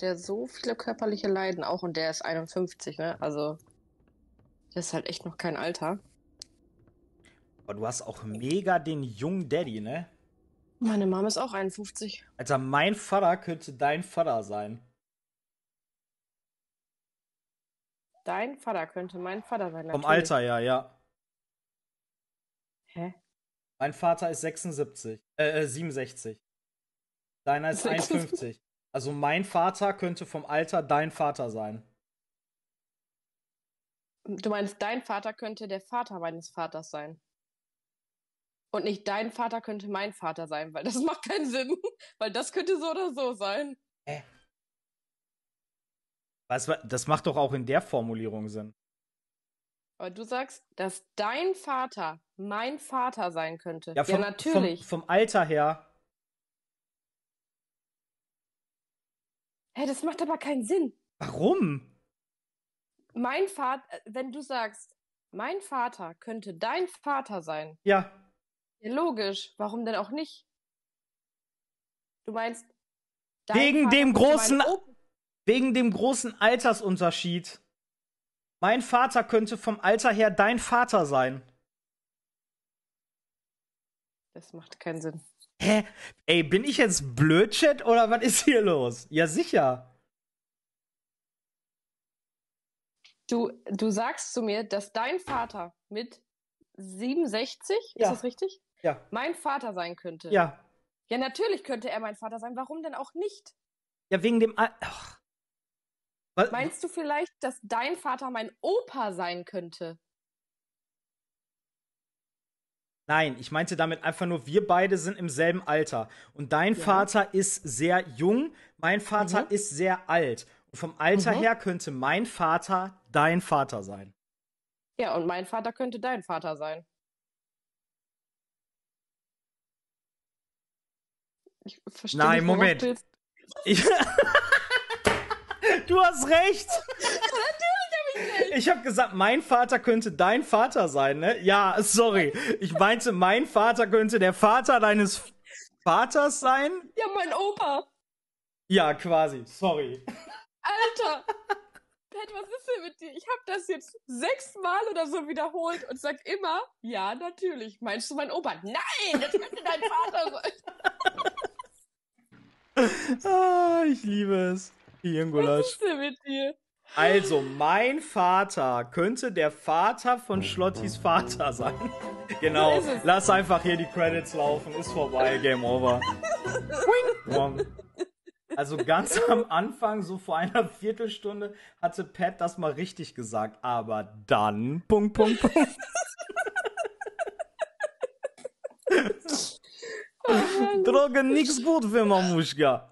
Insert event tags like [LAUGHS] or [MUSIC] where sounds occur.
hat der so viele körperliche Leiden auch und der ist 51, ne? Also, das ist halt echt noch kein Alter. Aber du hast auch mega den jungen Daddy, ne? Meine Mom ist auch 51. Alter, mein Vater könnte dein Vater sein. Dein Vater könnte mein Vater sein. Natürlich. Vom Alter, ja, ja. Hä? Mein Vater ist 76. Äh, 67. Äh, Deiner ist 51. [LAUGHS] Also mein Vater könnte vom Alter dein Vater sein. Du meinst, dein Vater könnte der Vater meines Vaters sein. Und nicht dein Vater könnte mein Vater sein, weil das [LAUGHS] macht keinen Sinn. Weil das könnte so oder so sein. Hä? Was, das macht doch auch in der Formulierung Sinn. Aber du sagst, dass dein Vater mein Vater sein könnte. Ja, vom, ja natürlich. Vom, vom Alter her Hä, das macht aber keinen Sinn. Warum? Mein Vater, äh, wenn du sagst, mein Vater könnte dein Vater sein. Ja. ja logisch. Warum denn auch nicht? Du meinst. Wegen Vater dem großen. Wegen dem großen Altersunterschied. Mein Vater könnte vom Alter her dein Vater sein. Es macht keinen Sinn. Hä? Ey, bin ich jetzt Blödchat oder was ist hier los? Ja, sicher. Du, du sagst zu mir, dass dein Vater mit 67, ja. ist das richtig? Ja. Mein Vater sein könnte. Ja. Ja, natürlich könnte er mein Vater sein. Warum denn auch nicht? Ja, wegen dem. Al Meinst du vielleicht, dass dein Vater mein Opa sein könnte? Nein, ich meinte damit einfach nur, wir beide sind im selben Alter. Und dein ja. Vater ist sehr jung, mein Vater mhm. ist sehr alt. Und vom Alter mhm. her könnte mein Vater dein Vater sein. Ja, und mein Vater könnte dein Vater sein. Ich verstehe Nein, nicht, Moment. Du, ich [LAUGHS] du hast recht. [LAUGHS] [LAUGHS] Natürlich. Ich habe gesagt, mein Vater könnte dein Vater sein, ne? Ja, sorry. Ich meinte, mein Vater könnte der Vater deines Vaters sein? Ja, mein Opa. Ja, quasi. Sorry. Alter. [LAUGHS] Pat, was ist denn mit dir? Ich habe das jetzt sechsmal oder so wiederholt und sag immer, ja, natürlich. Meinst du mein Opa? Nein, das könnte dein Vater sein. [LAUGHS] ah, ich liebe es. Wie Was ist denn mit dir? Also, mein Vater könnte der Vater von Schlottis Vater sein. [LAUGHS] genau, lass einfach hier die Credits laufen, ist vorbei, Game Over. also ganz am Anfang, so vor einer Viertelstunde, hatte Pat das mal richtig gesagt, aber dann. Punkt, Punkt, Punkt. Oh, Drogen nix gut für Mamuschka.